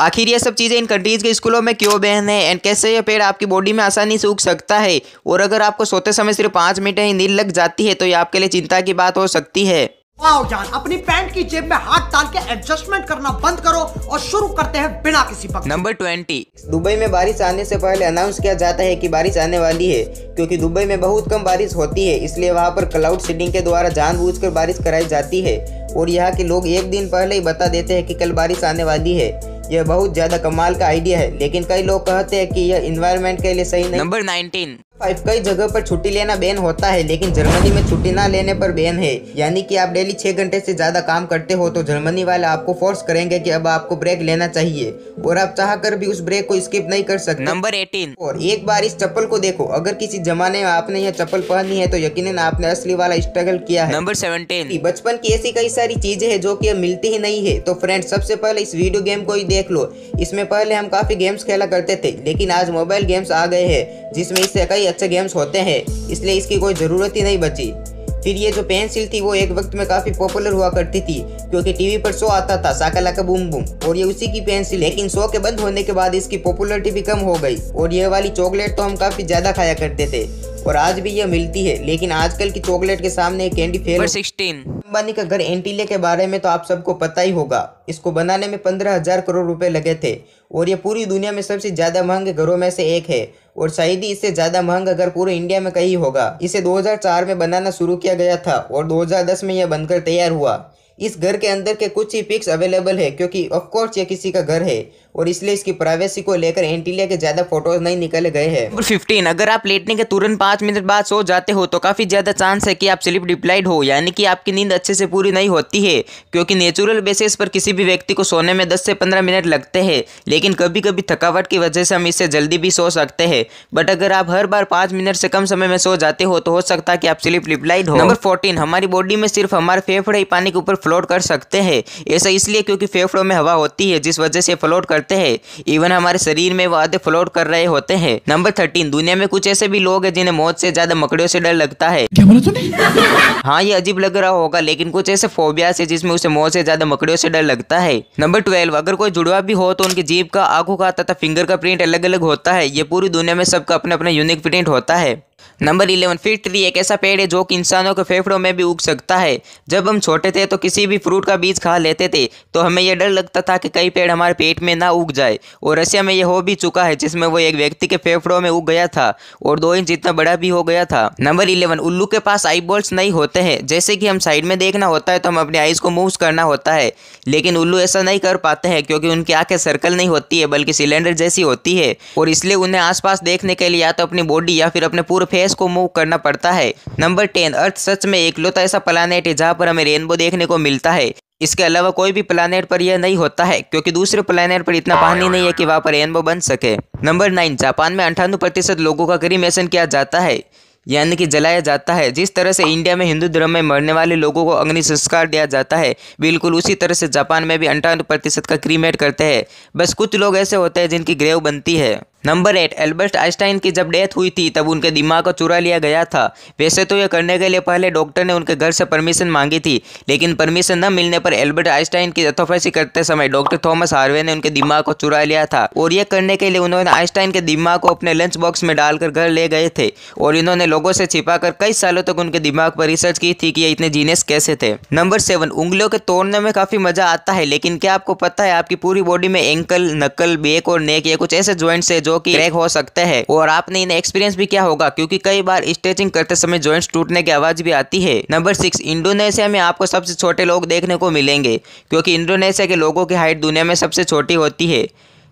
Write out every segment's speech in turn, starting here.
आखिर ये सब चीज़ें इन कंट्रीज़ के स्कूलों में क्यों बहन है एंड कैसे ये पेड़ आपकी बॉडी में आसानी से उग सकता है और अगर आपको सोते समय सिर्फ पाँच मिनट ही नींद लग जाती है तो ये आपके लिए चिंता की बात हो सकती है जान अपनी पैंट की जेब में हाथ डाल के एडजस्टमेंट करना बंद करो और शुरू करते हैं बिना किसी पक्ष नंबर ट्वेंटी दुबई में बारिश आने से पहले अनाउंस किया जाता है कि बारिश आने वाली है क्योंकि दुबई में बहुत कम बारिश होती है इसलिए वहाँ पर क्लाउड सीडिंग के द्वारा जानबूझकर बारिश कराई जाती है और यहाँ के लोग एक दिन पहले ही बता देते हैं की कल बारिश आने वाली है यह बहुत ज़्यादा कमाल का आइडिया है लेकिन कई लोग कहते हैं कि यह इन्वायरमेंट के लिए सही नहीं नंबर नाइनटीन फाइव कई जगह पर छुट्टी लेना बैन होता है लेकिन जर्मनी में छुट्टी ना लेने पर बैन है यानी कि आप डेली छह घंटे से ज़्यादा काम करते हो तो जर्मनी वाले आपको फोर्स करेंगे कि अब आपको ब्रेक लेना चाहिए और आप चाह कर भी उस ब्रेक को स्किप नहीं कर सकते नंबर एटीन और एक बार इस चप्पल को देखो अगर किसी जमाने में आपने यह चप्पल पहनी है तो यकीन आपने असली वाला स्ट्रगल किया है नंबर सेवनटीन बचपन की ऐसी कई सारी चीजें है जो की मिलती ही नहीं है तो फ्रेंड सबसे पहले इस वीडियो गेम को ही देख लो इसमें पहले हम काफी गेम्स खेला करते थे लेकिन आज मोबाइल गेम्स आ गए है जिसमे इससे कई अच्छे गेम्स होते हैं इसलिए इसकी कोई ज़रूरत ही नहीं बची फिर ये जो पेंसिल थी वो एक वक्त में काफ़ी पॉपुलर हुआ करती थी क्योंकि टीवी पर शो आता था साकला का बूम बूम और ये उसी की पेंसिल लेकिन शो के बंद होने के बाद इसकी पॉपुलरिटी भी कम हो गई और ये वाली चॉकलेट तो हम काफ़ी ज़्यादा खाया करते थे और आज भी ये मिलती है लेकिन आजकल की चॉकलेट के सामने कैंडी फेवर सिक्सटीन अंबानी का घर एंटीले के बारे में तो आप सबको पता ही होगा इसको बनाने में पंद्रह हजार करोड़ रुपए लगे थे और ये पूरी दुनिया में सबसे ज़्यादा महंगे घरों में से एक है और शायद ही इससे ज़्यादा महंगा घर पूरे इंडिया में कहीं होगा इसे 2004 में बनाना शुरू किया गया था और 2010 में यह बनकर तैयार हुआ इस घर के अंदर के कुछ ही पिक्स अवेलेबल है क्योंकि ऑफकोर्स ये किसी का घर है और इसलिए इसकी प्राइवेसी को लेकर एंटीलिया के ज्यादा फोटोज नहीं निकले गए हैं नंबर फिफ्टीन अगर आप लेटने के तुरंत पांच मिनट बाद सो जाते हो तो काफ़ी ज़्यादा चांस है कि आप स्लिप डिप्लाइड हो यानी कि आपकी नींद अच्छे से पूरी नहीं होती है क्योंकि नेचुरल बेसिस पर किसी भी व्यक्ति को सोने में दस से पंद्रह मिनट लगते हैं लेकिन कभी कभी थकावट की वजह से हम इससे जल्दी भी सो सकते हैं बट अगर आप हर बार पांच मिनट से कम समय में सो जाते हो तो हो सकता है कि आप स्लिप डिप्लाइड हो नंबर फोर्टीन हमारी बॉडी में सिर्फ हमारे फेफड़े पानी के ऊपर फ्लोट कर सकते हैं ऐसा इसलिए क्योंकि फेफड़ों में हवा होती है जिस वजह से फ्लोट करते हैं इवन हमारे शरीर में वो आधे फ्लोट कर रहे होते हैं नंबर थर्टीन दुनिया में कुछ ऐसे भी लोग हैं जिन्हें मौत से ज्यादा मकड़ियों से डर लगता है हाँ ये अजीब लग रहा होगा लेकिन कुछ ऐसे फोबिया है जिसमें उसे मौत से ज्यादा मकड़ियों से डर लगता है नंबर ट्वेल्व अगर कोई जुड़वा भी हो तो उनकी जीप का आंखों का तथा फिंगर का प्रिंट अलग अलग होता है ये पूरी दुनिया में सबका अपना अपना यूनिक प्रिंट होता है नंबर इलेवन फिट ट्री एक ऐसा पेड़ है जो कि इंसानों के फेफड़ों में भी उग सकता है जब हम छोटे थे तो किसी भी फ्रूट का बीज खा लेते थे तो हमें यह डर लगता था कि कई पेड़ हमारे पेट में ना उग जाए और रशिया में यह हो भी चुका है जिसमें वो एक व्यक्ति के फेफड़ों में उग गया था और दो इंच इतना बड़ा भी हो गया था नंबर इलेवन उल्लू के पास आई नहीं होते हैं जैसे कि हम साइड में देखना होता है तो हम अपने आईज को मूव करना होता है लेकिन उल्लू ऐसा नहीं कर पाते हैं क्योंकि उनकी आंखें सर्कल नहीं होती है बल्कि सिलेंडर जैसी होती है और इसलिए उन्हें आस देखने के लिए या तो अपनी बॉडी या फिर अपने पूरे फेस को मूव करना पड़ता है नंबर टेन अर्थ सच में एकलौता ऐसा प्लानट है जहाँ पर हमें रेनबो देखने को मिलता है इसके अलावा कोई भी प्लानट पर यह नहीं होता है क्योंकि दूसरे प्लानट पर इतना पानी नहीं है कि वहाँ पर रेनबो बन सके नंबर नाइन जापान में अंठानवे लोगों का क्रीमेशन किया जाता है यानी कि जलाया जाता है जिस तरह से इंडिया में हिंदू धर्म में मरने वाले लोगों को अग्नि संस्कार दिया जाता है बिल्कुल उसी तरह से जापान में भी अंठानवे प्रतिशत का क्रीमेट करते हैं बस कुछ लोग ऐसे होते हैं जिनकी ग्रेव बनती है नंबर एट एल्बर्ट आइंस्टाइन की जब डेथ हुई थी तब उनके दिमाग को चुरा लिया गया था वैसे तो यह करने के लिए पहले डॉक्टर ने उनके घर से परमिशन मांगी थी लेकिन परमिशन न मिलने पर एल्बर्ट आइंस्टाइन की जथोफैसी करते समय डॉक्टर थॉमस हार्वे ने उनके दिमाग को चुरा लिया था और यह करने के लिए उन्होंने आइंस्टाइन के दिमाग को अपने लंच बॉक्स में डालकर घर ले गए थे और इन्होंने लोगों से छिपा कर कई सालों तक उनके दिमाग पर रिसर्च की थी कि ये इतने जीनियस कैसे थे नंबर सेवन उंगलियों के तोड़ने में काफी मजा आता है लेकिन क्या आपको पता है आपकी पूरी बॉडी में एंकल नकल बेक और नेक ये कुछ ऐसे ज्वाइंट्स है जो कि क्रैक हो सकते हैं और आपने इन्हें एक्सपीरियंस भी किया होगा क्योंकि कई बार स्ट्रेचिंग करते समय ज्वाइंट्स टूटने की आवाज भी आती है नंबर सिक्स इंडोनेशिया में आपको सबसे छोटे लोग देखने को मिलेंगे क्योंकि इंडोनेशिया के लोगों की हाइट दुनिया में सबसे छोटी होती है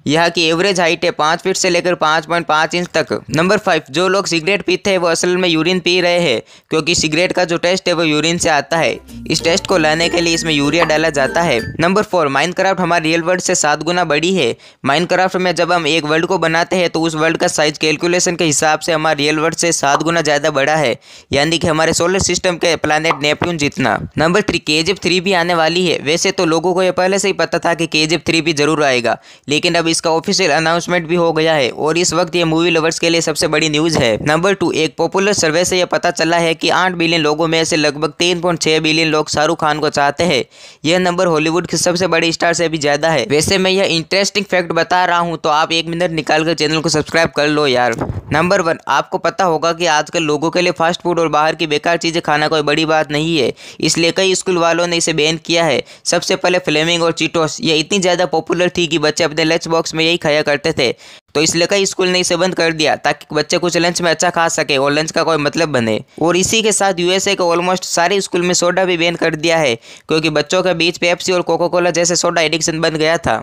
यहाँ की एवरेज हाइट है पाँच फीट से लेकर पाँच पॉइंट पाँच इंच तक नंबर फाइव जो लोग सिगरेट पीते हैं वो असल में यूरिन पी रहे हैं क्योंकि सिगरेट का जो टेस्ट है वो यूरिन से आता है इस टेस्ट को लाने के लिए इसमें यूरिया डाला जाता है नंबर फोर माइनक्राफ्ट हमारे रियल वर्ल्ड से सात गुना बड़ी है माइनक्राफ्ट में जब हम एक वर्ल्ड को बनाते हैं तो उस वर्ल्ड का साइज कैलकुलेशन के हिसाब से हमारे रियल वर्ल्ड से सात गुना ज़्यादा बड़ा है यानी कि हमारे सोलर सिस्टम के प्लानट नेपट्यून जितना नंबर थ्री के जी थ्री भी आने वाली है वैसे तो लोगों को यह पहले से ही पता था कि के जी थ्री भी जरूर आएगा लेकिन अब इसका ऑफिशियल अनाउंसमेंट भी हो गया है और इस वक्त ये मूवी लवर्स के लिए सबसे बड़ी न्यूज है नंबर टू एक पॉपुलर सर्वे से यह पता चला है कि आठ बिलियन लोगों में से लगभग तीन पॉइंट छह बिलियन लोग शाहरुख खान को चाहते हैं यह नंबर हॉलीवुड के सबसे बड़े स्टार से भी ज्यादा है वैसे मैं यह इंटरेस्टिंग फैक्ट बता रहा हूँ तो आप एक मिनट निकालकर चैनल को सब्सक्राइब कर लो यार नंबर वन आपको पता होगा कि आजकल लोगों के लिए फास्ट फूड और बाहर की बेकार चीज़ें खाना कोई बड़ी बात नहीं है इसलिए कई स्कूल वालों ने इसे बैन किया है सबसे पहले फ्लेमिंग और चीटोस ये इतनी ज़्यादा पॉपुलर थी कि बच्चे अपने लंच बॉक्स बॉक्स में यही खाया करते थे तो इसलिए कई स्कूल ने इसे बंद कर दिया ताकि बच्चे कुछ लंच में अच्छा खा सके और लंच का कोई मतलब बने और इसी के साथ यूएसए के ऑलमोस्ट सारे स्कूल में सोडा भी बैन कर दिया है क्योंकि बच्चों के बीच पेप्सी और कोको कोला जैसे सोडा एडिक्शन बन गया था